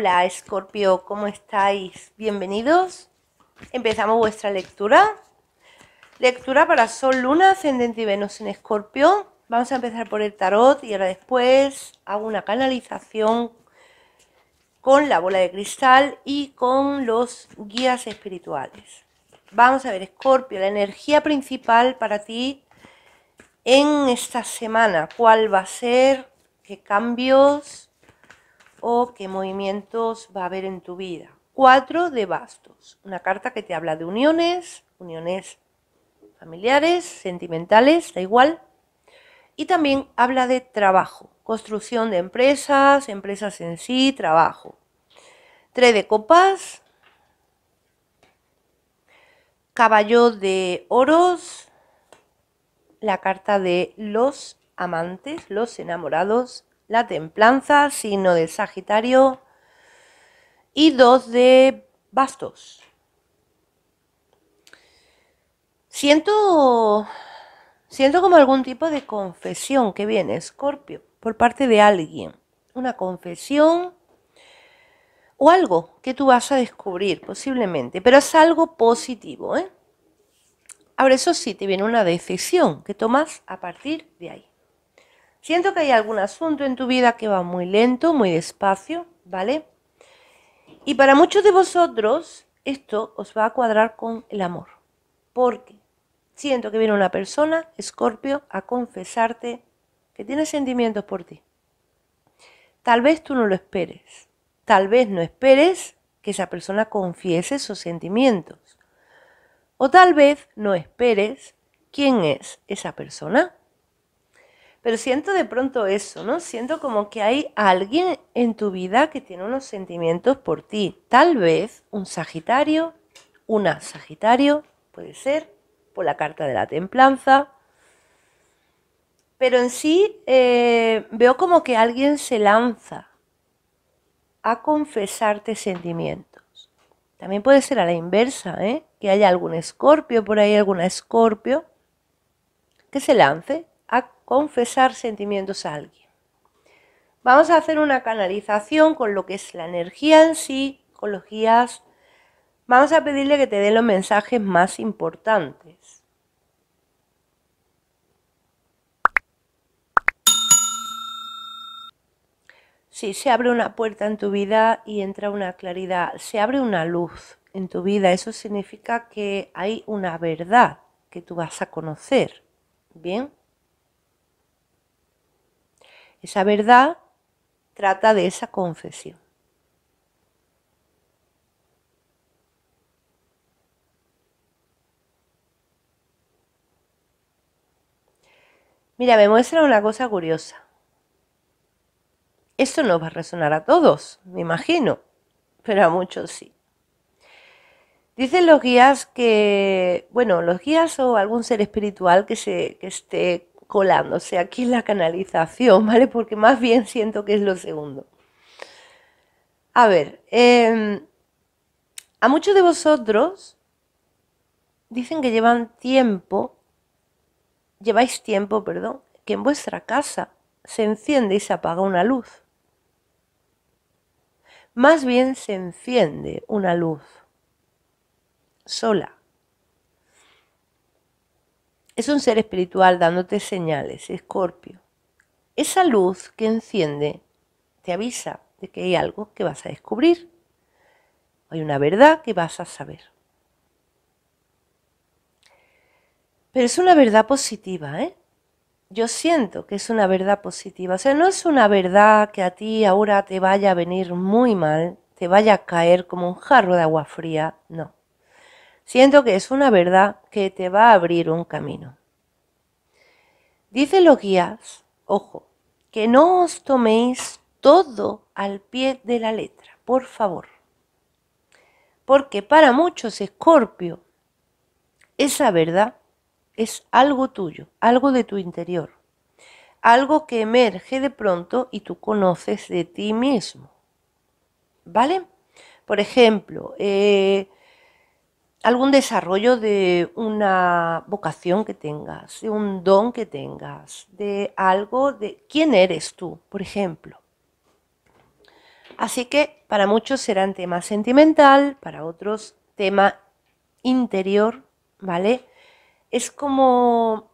Hola, Escorpio, ¿cómo estáis? Bienvenidos. Empezamos vuestra lectura. Lectura para Sol, Luna, Ascendente y Venus en Escorpio. Vamos a empezar por el tarot y ahora después hago una canalización con la bola de cristal y con los guías espirituales. Vamos a ver, Escorpio, la energía principal para ti en esta semana. ¿Cuál va a ser? ¿Qué cambios? o qué movimientos va a haber en tu vida. Cuatro de bastos, una carta que te habla de uniones, uniones familiares, sentimentales, da igual. Y también habla de trabajo, construcción de empresas, empresas en sí, trabajo. Tres de copas, caballo de oros, la carta de los amantes, los enamorados la templanza, signo del Sagitario, y dos de bastos. Siento, siento como algún tipo de confesión que viene, Escorpio, por parte de alguien. Una confesión o algo que tú vas a descubrir posiblemente, pero es algo positivo. ¿eh? Ahora eso sí, te viene una decisión que tomas a partir de ahí. Siento que hay algún asunto en tu vida que va muy lento, muy despacio, ¿vale? Y para muchos de vosotros esto os va a cuadrar con el amor, porque siento que viene una persona, Escorpio, a confesarte que tiene sentimientos por ti. Tal vez tú no lo esperes, tal vez no esperes que esa persona confiese sus sentimientos, o tal vez no esperes quién es esa persona pero siento de pronto eso, ¿no? Siento como que hay alguien en tu vida que tiene unos sentimientos por ti. Tal vez un Sagitario, una Sagitario, puede ser, por la carta de la templanza. Pero en sí eh, veo como que alguien se lanza a confesarte sentimientos. También puede ser a la inversa, ¿eh? que haya algún escorpio por ahí, alguna escorpio, que se lance, confesar sentimientos a alguien. Vamos a hacer una canalización con lo que es la energía en sí, con Vamos a pedirle que te dé los mensajes más importantes. Sí, se abre una puerta en tu vida y entra una claridad, se abre una luz en tu vida. Eso significa que hay una verdad que tú vas a conocer. Bien. Esa verdad trata de esa confesión. Mira, me muestra una cosa curiosa. esto no va a resonar a todos, me imagino, pero a muchos sí. Dicen los guías que, bueno, los guías o algún ser espiritual que, se, que esté colándose aquí la canalización, ¿vale? Porque más bien siento que es lo segundo. A ver, em, a muchos de vosotros dicen que llevan tiempo, lleváis tiempo, perdón, que en vuestra casa se enciende y se apaga una luz. Más bien se enciende una luz sola. Es un ser espiritual dándote señales, escorpio. Esa luz que enciende te avisa de que hay algo que vas a descubrir. Hay una verdad que vas a saber. Pero es una verdad positiva, ¿eh? Yo siento que es una verdad positiva. O sea, no es una verdad que a ti ahora te vaya a venir muy mal, te vaya a caer como un jarro de agua fría, no siento que es una verdad que te va a abrir un camino. Dice los guías, ojo, que no os toméis todo al pie de la letra, por favor. Porque para muchos, Escorpio, esa verdad es algo tuyo, algo de tu interior, algo que emerge de pronto y tú conoces de ti mismo. ¿Vale? Por ejemplo, eh, algún desarrollo de una vocación que tengas, de un don que tengas, de algo de quién eres tú, por ejemplo. Así que para muchos serán tema sentimental, para otros tema interior, ¿vale? Es como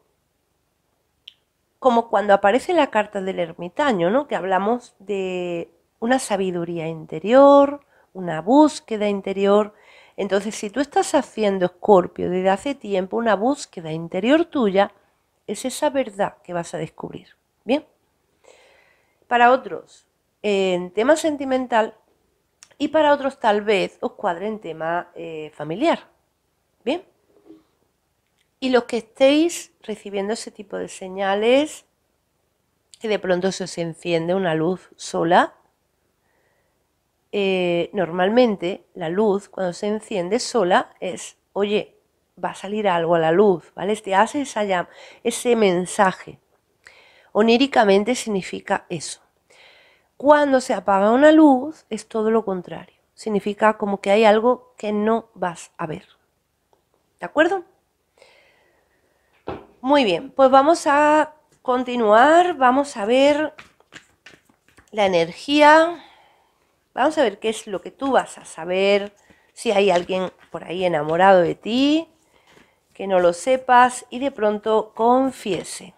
como cuando aparece la carta del ermitaño, ¿no? Que hablamos de una sabiduría interior, una búsqueda interior, entonces, si tú estás haciendo, Escorpio, desde hace tiempo una búsqueda interior tuya, es esa verdad que vas a descubrir. Bien. Para otros, en tema sentimental, y para otros tal vez os cuadre en tema eh, familiar. Bien. Y los que estéis recibiendo ese tipo de señales, que de pronto se os enciende una luz sola, eh, normalmente la luz cuando se enciende sola es, oye, va a salir algo a la luz, ¿vale? Te hace esa llama, ese mensaje. Oníricamente significa eso. Cuando se apaga una luz es todo lo contrario. Significa como que hay algo que no vas a ver. ¿De acuerdo? Muy bien, pues vamos a continuar, vamos a ver la energía Vamos a ver qué es lo que tú vas a saber, si hay alguien por ahí enamorado de ti, que no lo sepas y de pronto confiese.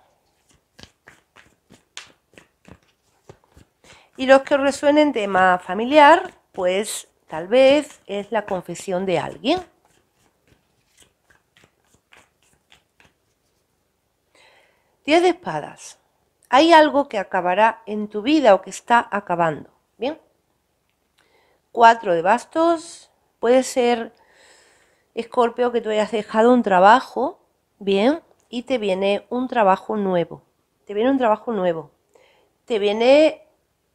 Y los que resuenen tema familiar, pues tal vez es la confesión de alguien. Diez de espadas. Hay algo que acabará en tu vida o que está acabando cuatro de bastos. Puede ser, Escorpio, que tú hayas dejado un trabajo, bien, y te viene un trabajo nuevo. Te viene un trabajo nuevo. Te viene,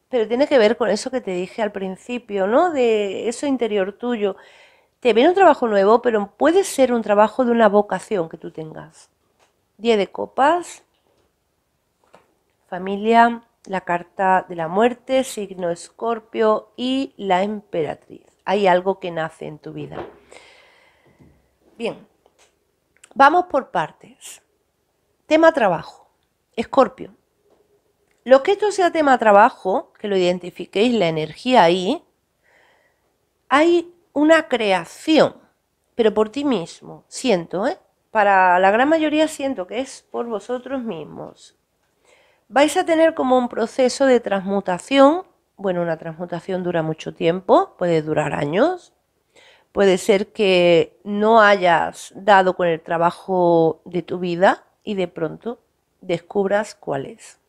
pero tiene que ver con eso que te dije al principio, ¿no? De eso interior tuyo. Te viene un trabajo nuevo, pero puede ser un trabajo de una vocación que tú tengas. 10 de copas, familia, la carta de la muerte, signo escorpio y la emperatriz. Hay algo que nace en tu vida. Bien, vamos por partes. Tema trabajo, escorpio. Lo que esto sea tema trabajo, que lo identifiquéis, la energía ahí, hay una creación, pero por ti mismo, siento, ¿eh? para la gran mayoría siento que es por vosotros mismos vais a tener como un proceso de transmutación. Bueno, una transmutación dura mucho tiempo, puede durar años. Puede ser que no hayas dado con el trabajo de tu vida y de pronto descubras cuál es.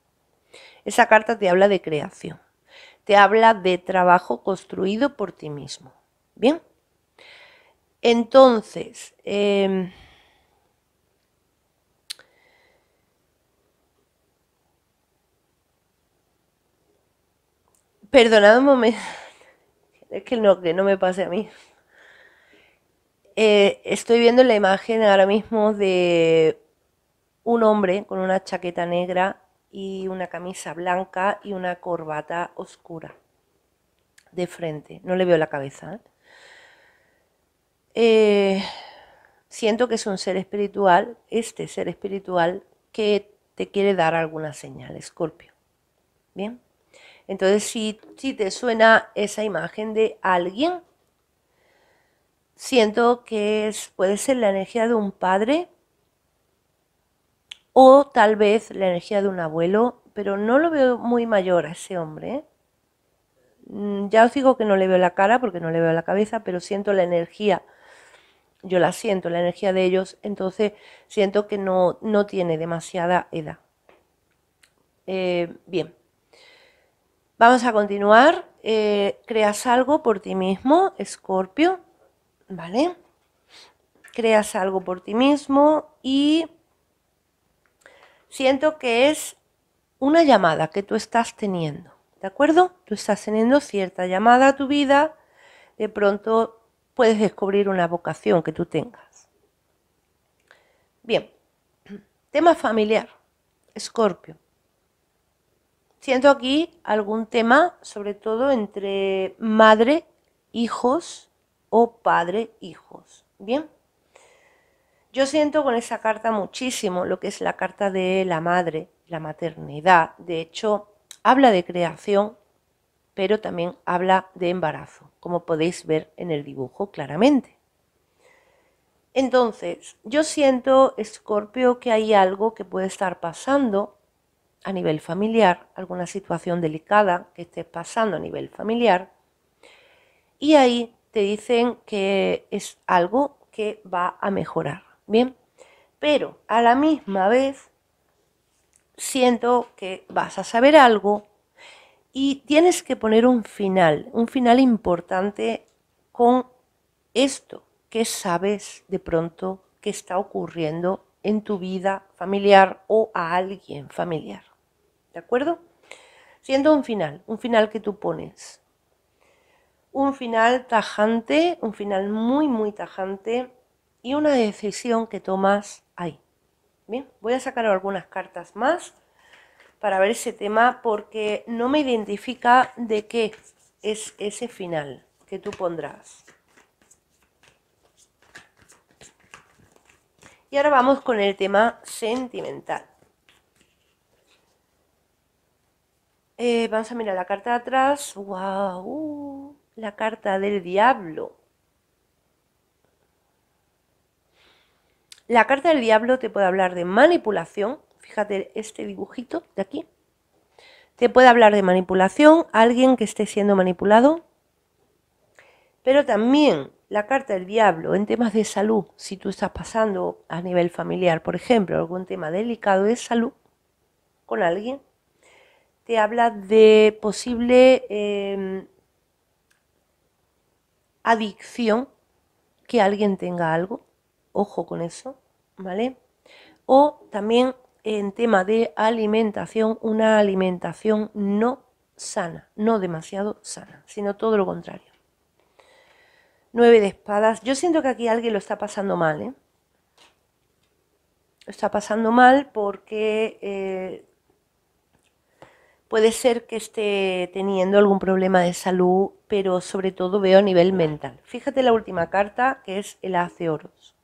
Esa carta te habla de creación, te habla de trabajo construido por ti mismo. Bien. Entonces, em, Perdonad un momento. Es que no, no me pase a mí. Eh, estoy viendo la imagen ahora mismo de un hombre con una chaqueta negra y una camisa blanca y una corbata oscura de frente. No le veo la cabeza. ¿eh? Eh, siento que es un ser espiritual, este ser espiritual, que te quiere dar alguna señal, Escorpio. Bien. Entonces, si, te suena esa imagen de alguien, siento que es, puede ser la energía de un padre o tal vez la energía de un abuelo, pero no lo veo muy mayor a ese hombre. Mm, ya os digo que no le veo la cara porque no le veo la cabeza, pero siento la energía. Yo la siento, la energía de ellos, entonces siento que no, no tiene demasiada edad. Eh, bien. Vamos a continuar. Eh, creas algo por ti mismo, Escorpio, ¿vale? Creas algo por ti mismo y siento que es una llamada que tú estás teniendo, ¿de acuerdo? Tú estás teniendo cierta llamada a tu vida, de pronto puedes descubrir una vocación que tú tengas. Bien, tema familiar, Escorpio. Siento aquí algún tema, sobre todo entre madre, hijos o padre, hijos. Bien. Yo siento con esa carta muchísimo lo que es la carta de la madre, la maternidad. De hecho, habla de creación, pero también habla de embarazo, como podéis ver en el dibujo claramente. Entonces, yo siento, Escorpio, que hay algo que puede estar pasando a nivel familiar, alguna situación delicada que estés pasando a nivel familiar, y ahí te dicen que es algo que va a mejorar, ¿bien? Pero a la misma vez siento que vas a saber algo y tienes que poner un final, un final importante con esto que sabes de pronto que está ocurriendo en tu vida familiar o a alguien familiar. ¿De acuerdo? Siendo un final, un final que tú pones. Un final tajante, un final muy, muy tajante y una decisión que tomas ahí. Bien, voy a sacar algunas cartas más para ver ese tema porque no me identifica de qué es ese final que tú pondrás. Y ahora vamos con el tema sentimental. Eh, vamos a mirar la carta de atrás. ¡Wow! la carta del diablo. La carta del diablo te puede hablar de manipulación. Fíjate este dibujito de aquí. Te puede hablar de manipulación, alguien que esté siendo manipulado. Pero también la carta del diablo en temas de salud, si tú estás pasando a nivel familiar, por ejemplo, algún tema delicado de salud con alguien, te habla de posible em, adicción que alguien tenga algo, ojo con eso, ¿vale? O también en tema de alimentación, una alimentación no sana, no demasiado sana, sino todo lo contrario. Nueve de espadas. Yo siento que aquí alguien lo está pasando mal, ¿eh? Lo está pasando mal porque eh, Puede ser que esté teniendo algún problema de salud, pero sobre todo veo a nivel mental. Fíjate la última carta, que es el haz de oros.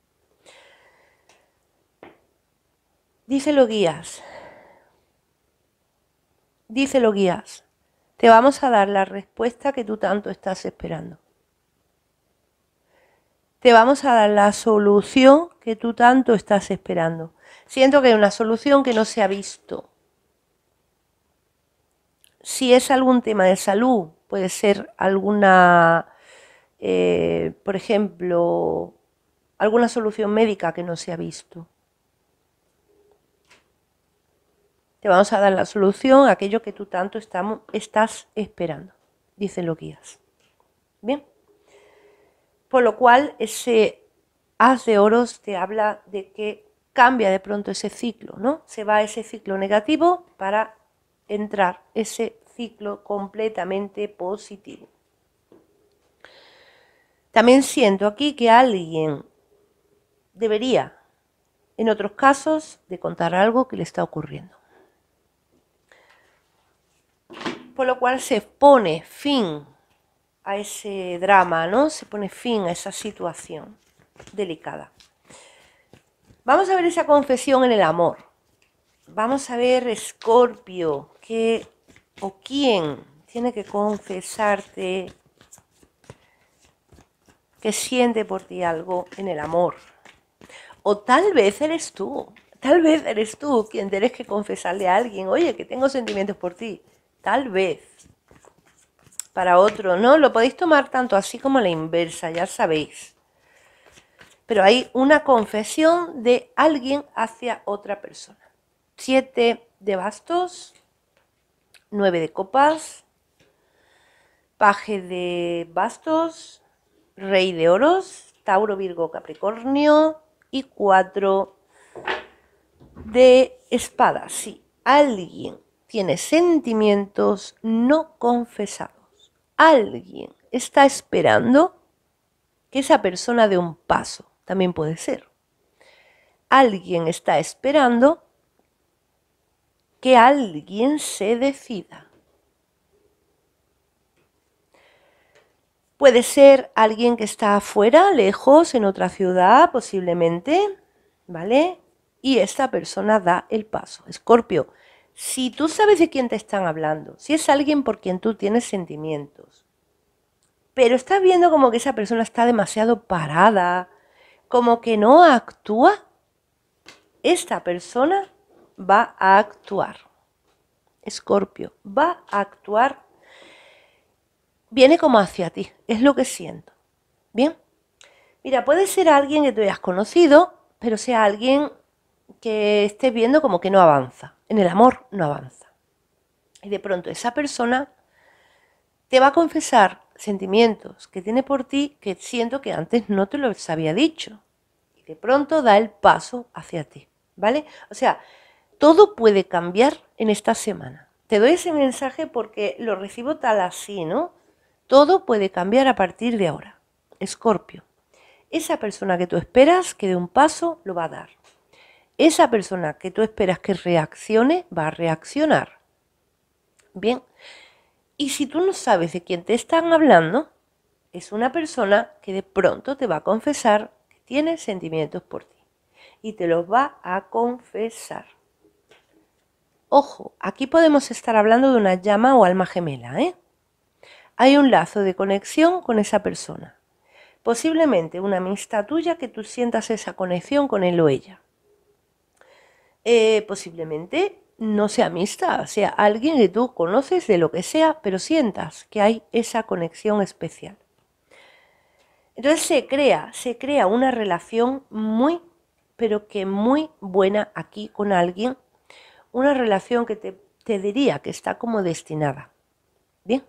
Dice lo guías. Dice lo guías. Te vamos a dar la respuesta que tú tanto estás esperando. Te vamos a dar la solución que tú tanto estás esperando. Siento que hay una solución que no se ha visto si es algún tema de salud, puede ser alguna, eh, por ejemplo, alguna solución médica que no se ha visto. Te vamos a dar la solución a aquello que tú tanto estás esperando, dicen los guías. Bien. Por lo cual, ese haz de oros te habla de que cambia de pronto ese ciclo, ¿no? Se va ese ciclo negativo para entrar ese ciclo completamente positivo. También siento aquí que alguien debería, en otros casos, de contar algo que le está ocurriendo. Por lo cual se pone fin a ese drama, ¿no? Se pone fin a esa situación delicada. Vamos a ver esa confesión en el amor. Vamos a ver, Escorpio, que o quién tiene que confesarte que siente por ti algo en el amor. O tal vez eres tú, tal vez eres tú quien tienes que confesarle a alguien, oye, que tengo sentimientos por ti. Tal vez. Para otro, no, lo podéis tomar tanto así como la inversa, ya sabéis. Pero hay una confesión de alguien hacia otra persona. Siete de bastos, 9 de copas, paje de bastos, rey de oros, Tauro, Virgo, Capricornio y 4 de espadas. Si alguien tiene sentimientos no confesados, alguien está esperando que esa persona dé un paso, también puede ser. Alguien está esperando que alguien se decida. Puede ser alguien que está afuera, lejos, en otra ciudad, posiblemente, ¿vale? Y esta persona da el paso. Escorpio, si tú sabes de quién te están hablando, si es alguien por quien tú tienes sentimientos, pero estás viendo como que esa persona está demasiado parada, como que no actúa, esta persona va a actuar. Escorpio, va a actuar. Viene como hacia ti, es lo que siento. Bien. Mira, puede ser alguien que tú hayas conocido, pero sea alguien que estés viendo como que no avanza. En el amor no avanza. Y de pronto esa persona te va a confesar sentimientos que tiene por ti que siento que antes no te los había dicho. Y de pronto da el paso hacia ti. ¿Vale? O sea, todo puede cambiar en esta semana. Te doy ese mensaje porque lo recibo tal así, ¿no? Todo puede cambiar a partir de ahora. Escorpio. Esa persona que tú esperas que dé un paso lo va a dar. Esa persona que tú esperas que reaccione va a reaccionar. Bien. Y si tú no sabes de quién te están hablando, es una persona que de pronto te va a confesar que tiene sentimientos por ti. Y te los va a confesar. Ojo, aquí podemos estar hablando de una llama o alma gemela, ¿eh? Hay un lazo de conexión con esa persona. Posiblemente una amistad tuya que tú sientas esa conexión con él o ella. Eh, posiblemente no sea amistad, sea alguien que tú conoces de lo que sea, pero sientas que hay esa conexión especial. Entonces se crea, se crea una relación muy, pero que muy buena aquí con alguien una relación que te, diría que está como destinada. Bien.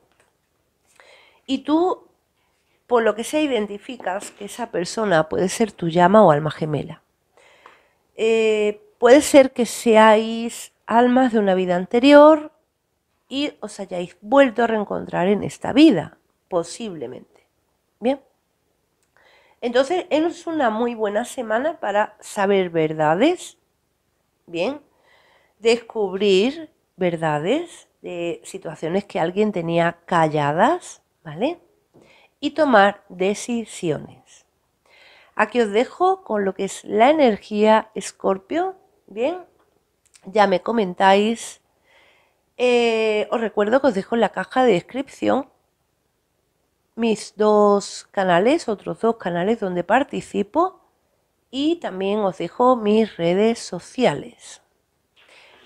Y tú, por lo que se identificas que esa persona puede ser tu llama o alma gemela. Eh, puede ser que seáis almas de una vida anterior y os hayáis vuelto a reencontrar en esta vida, posiblemente. Bien. Entonces, es una muy buena semana para saber verdades, bien, descubrir verdades de situaciones que alguien tenía calladas, ¿vale? Y tomar decisiones. Aquí os dejo con lo que es la energía escorpio, ¿bien? Ya me comentáis. Eh, os recuerdo que os dejo en la caja de descripción mis dos canales, otros dos canales donde participo y también os dejo mis redes sociales.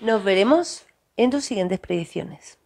Nos veremos en tus siguientes predicciones.